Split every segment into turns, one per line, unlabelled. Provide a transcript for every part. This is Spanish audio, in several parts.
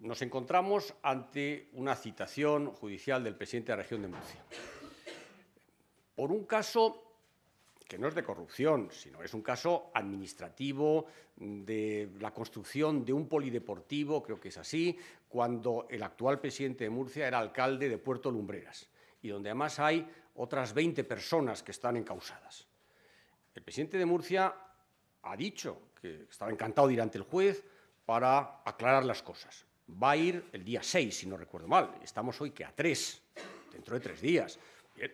nos encontramos ante una citación judicial del presidente de la región de Murcia por un caso que no es de corrupción, sino es un caso administrativo de la construcción de un polideportivo, creo que es así, cuando el actual presidente de Murcia era alcalde de Puerto Lumbreras y donde además hay otras 20 personas que están encausadas. El presidente de Murcia ha dicho que estaba encantado de ir ante el juez para aclarar las cosas va a ir el día 6, si no recuerdo mal. Estamos hoy que a 3, dentro de tres días. Pues,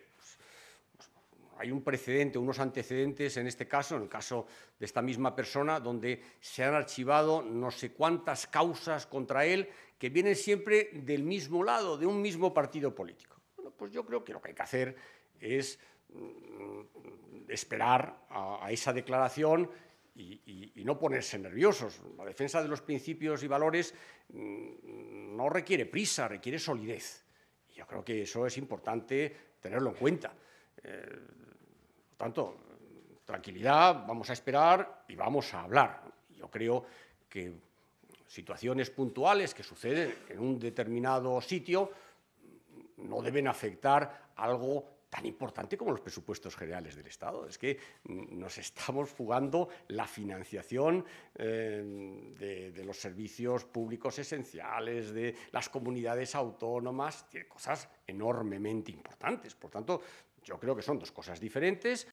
hay un precedente, unos antecedentes en este caso, en el caso de esta misma persona, donde se han archivado no sé cuántas causas contra él que vienen siempre del mismo lado, de un mismo partido político. Bueno, pues yo creo que lo que hay que hacer es mm, esperar a, a esa declaración y, no ponerse nerviosos. La defensa de los principios y valores mm, no requiere prisa, requiere solidez. Y yo creo que eso es importante tenerlo en cuenta. Eh, por tanto, tranquilidad, vamos a esperar y vamos a hablar. Yo creo que situaciones puntuales que suceden en un determinado sitio no deben afectar algo tan importante como los presupuestos generales del Estado. Es que mm, nos estamos jugando la financiación eh, de, de, los servicios públicos esenciales, de las comunidades autónomas, tiene cosas enormemente importantes. Por tanto, yo creo que son dos cosas diferentes.